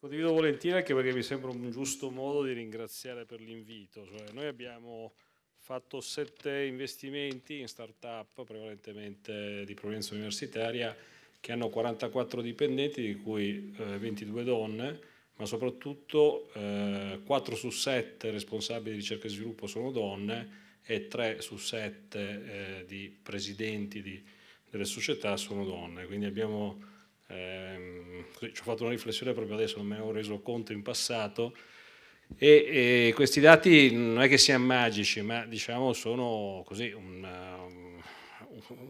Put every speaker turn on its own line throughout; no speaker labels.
Condivido volentieri anche perché mi sembra un giusto modo di ringraziare per l'invito. Cioè, noi abbiamo fatto sette investimenti in start-up, prevalentemente di provenienza universitaria, che hanno 44 dipendenti, di cui eh, 22 donne, ma soprattutto eh, 4 su 7 responsabili di ricerca e sviluppo sono donne e 3 su 7 eh, di presidenti di, delle società sono donne. Quindi abbiamo ehm, ci ho fatto una riflessione proprio adesso, non me ne ho reso conto in passato, e, e, questi dati non è che siano magici, ma diciamo sono così un, um,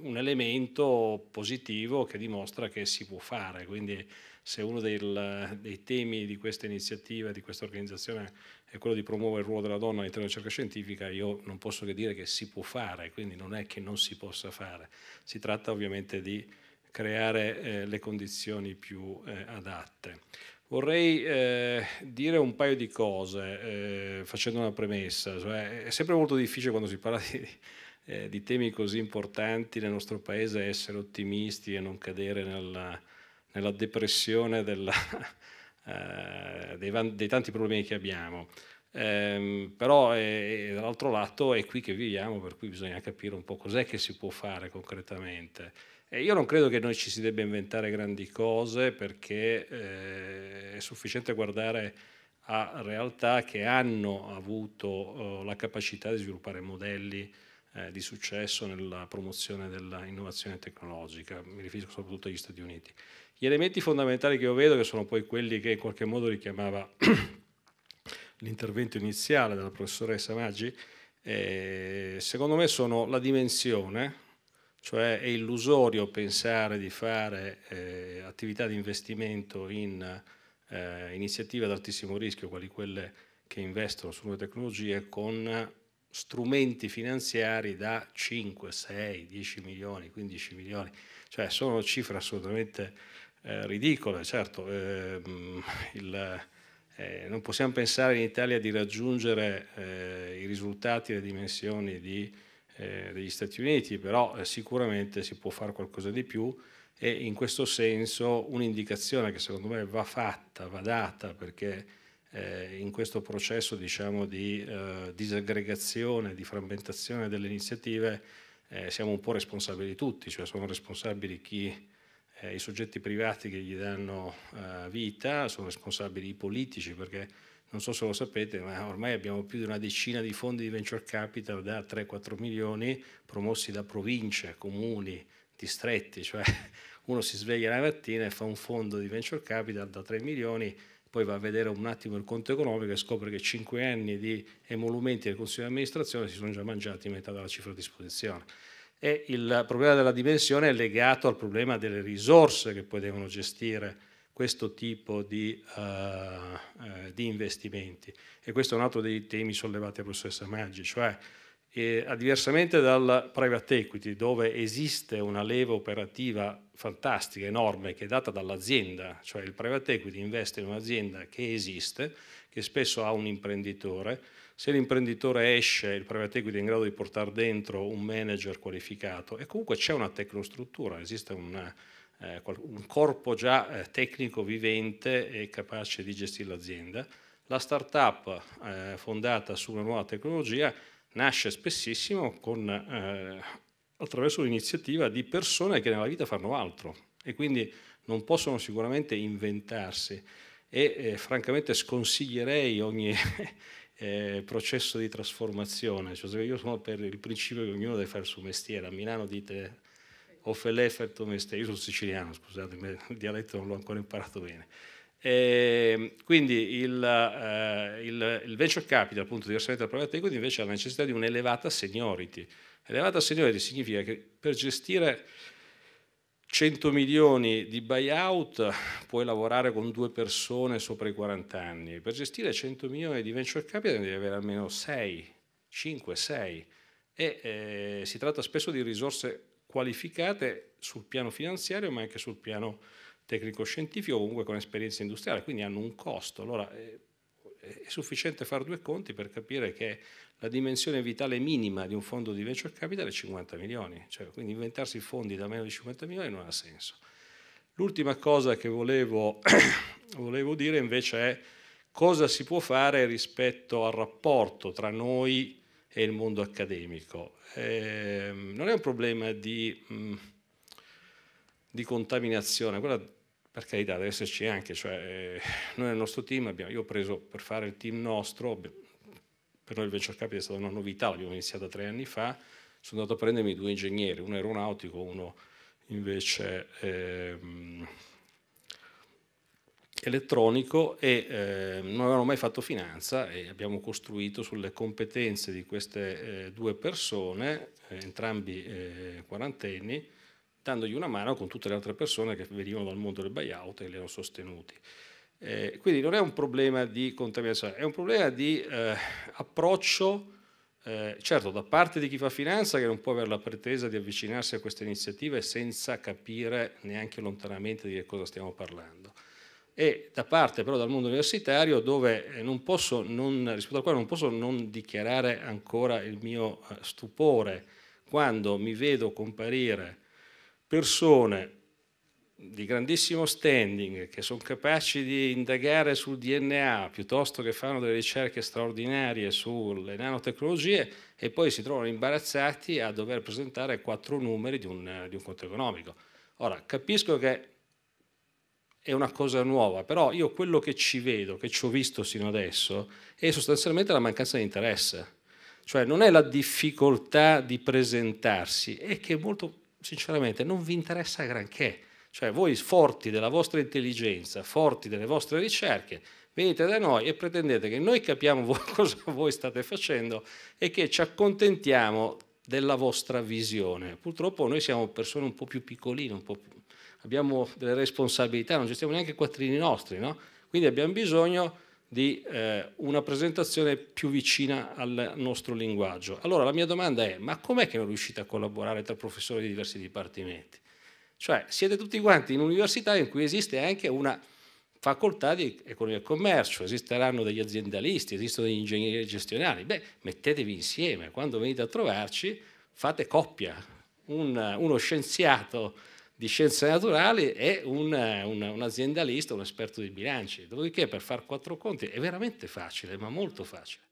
un, elemento positivo che dimostra che si può fare, quindi se uno del, dei temi di questa iniziativa, di questa organizzazione è quello di promuovere il ruolo della donna all'interno della ricerca scientifica, io non posso che dire che si può fare, quindi non è che non si possa fare, si tratta ovviamente di creare eh, le condizioni più eh, adatte. Vorrei eh, dire un paio di cose eh, facendo una premessa, cioè, è sempre molto difficile quando si parla di, eh, di, temi così importanti nel nostro paese essere ottimisti e non cadere nella, nella depressione della, eh, dei, van, dei tanti problemi che abbiamo. Ehm, eh, però eh, dall'altro lato è qui che viviamo, per cui bisogna capire un po' cos'è che si può fare concretamente. E io non credo che noi ci si debba inventare grandi cose perché eh, è sufficiente guardare a realtà che hanno avuto eh, la capacità di sviluppare modelli eh, di successo nella promozione dell'innovazione tecnologica, mi riferisco soprattutto agli Stati Uniti. Gli elementi fondamentali che io vedo, che sono poi quelli che in qualche modo richiamava l'intervento iniziale della professoressa Maggi, eh, secondo me sono la dimensione, cioè è illusorio pensare di fare eh, attività di investimento in eh, iniziative ad altissimo rischio, quali quelle che investono su nuove tecnologie, con strumenti finanziari da 5, 6, 10 milioni, 15 milioni, cioè sono cifre assolutamente eh, ridicole, certo, ehm, il, eh, non possiamo pensare in Italia di raggiungere eh, i risultati e le dimensioni di eh, degli Stati Uniti, però eh, sicuramente si può fare qualcosa di più e in questo senso un'indicazione che secondo me va fatta, va data, perché eh, in questo processo diciamo, di eh, disaggregazione, di frammentazione delle iniziative siamo un po' responsabili tutti, cioè sono responsabili chi, i soggetti privati che gli danno vita, sono responsabili i politici perché non so se lo sapete, ma ormai abbiamo più di una decina di fondi di venture capital da 3-4 milioni promossi da province, comuni, distretti, cioè uno si sveglia la mattina e fa un fondo di venture capital da 3 milioni, poi va a vedere un attimo il conto economico e scopre che 5 anni di emolumenti del Consiglio di amministrazione si sono già mangiati metà della cifra a disposizione. E il problema della dimensione è legato al problema delle risorse che poi devono gestire questo tipo di, uh, uh, di, investimenti. E questo è un altro dei temi sollevati dal professor Maggi, cioè eh, diversamente dal private equity, dove esiste una leva operativa fantastica, enorme, che è data dall'azienda, cioè il private equity investe in un'azienda che esiste, che spesso ha un imprenditore, se l'imprenditore esce, il private equity è in grado di portare dentro un manager qualificato e comunque c'è una tecnostruttura, esiste una eh, un corpo già eh, tecnico vivente e capace di gestire l'azienda. La startup eh, fondata su una nuova tecnologia nasce spessissimo con, eh, attraverso l'iniziativa di persone che nella vita fanno altro e quindi non possono sicuramente inventarsi e eh, francamente sconsiglierei ogni Eh, processo di trasformazione, cioè, io sono per il principio che ognuno deve fare il suo mestiere, a Milano dite Offelefertum este, io sono siciliano, scusate, il dialetto non l'ho ancora imparato bene. E ehm, quindi il, eh, il, il, venture capital, appunto, diversamente dal private equity, invece ha la necessità di un'elevata seniority. Elevata seniority significa che per gestire 100 milioni di buyout puoi lavorare con due persone sopra i 40 anni, per gestire 100 milioni di venture capital devi avere almeno 6, 5, 6 e eh, si tratta spesso di risorse qualificate sul piano finanziario ma anche sul piano tecnico-scientifico, comunque con esperienza industriale, quindi hanno un costo. Allora eh, è, sufficiente fare due conti per capire che la dimensione vitale minima di un fondo di venture capital è 50 milioni, cioè, quindi inventarsi fondi da meno di 50 milioni non ha senso. L'ultima cosa che volevo, volevo dire invece è cosa si può fare rispetto al rapporto tra noi e il mondo accademico. Eh, non è un problema di, mh, mm, di, contaminazione, quella per carità deve esserci anche, cioè, eh, noi nel nostro team abbiamo, io ho preso per fare il team nostro, per noi il venture capital è stata una novità, l'abbiamo iniziata tre anni fa, sono andato a prendermi due ingegneri, uno aeronautico, uno invece... Eh, mh, elettronico e eh, non avevano mai fatto finanza e abbiamo costruito sulle competenze di queste eh, due persone, eh, entrambi eh, quarantenni, dandogli una mano con tutte le altre persone che venivano dal mondo del buyout e li hanno sostenuti. Eh, quindi non è un problema di contaminazione, è un problema di eh, approccio, certo da parte di chi fa finanza che non può avere la pretesa di avvicinarsi a queste iniziative senza capire neanche lontanamente di che cosa stiamo parlando e da parte però dal mondo universitario dove eh, non posso non, rispetto al quale non posso non dichiarare ancora il mio eh, stupore quando mi vedo comparire persone di grandissimo standing che sono capaci di indagare sul DNA piuttosto che fanno delle ricerche straordinarie sulle nanotecnologie e poi si trovano imbarazzati a dover presentare quattro numeri di un, di un conto economico. Ora, capisco che è una cosa nuova, però io quello che ci vedo, che ci ho visto sino adesso, è sostanzialmente la mancanza di interesse. Cioè non è la difficoltà di presentarsi, è che molto sinceramente non vi interessa granché. Cioè voi forti della vostra intelligenza, forti delle vostre ricerche, venite da noi e pretendete che noi capiamo cosa voi state facendo e che ci accontentiamo della vostra visione. Purtroppo noi siamo persone un po' più piccoline, un po' più abbiamo delle responsabilità, non gestiamo neanche i quattrini nostri, no? quindi abbiamo bisogno di eh, una presentazione più vicina al nostro linguaggio. Allora la mia domanda è, ma com'è che non riuscite a collaborare tra professori di diversi dipartimenti? Cioè siete tutti quanti in università in cui esiste anche una facoltà di economia e commercio, esisteranno degli aziendalisti, esistono degli ingegneri gestionali, beh mettetevi insieme, quando venite a trovarci fate coppia, Un, uno scienziato di scienze naturali è un, un, un aziendalista, un esperto di bilanci, dopodiché per fare quattro conti è veramente facile, ma molto facile.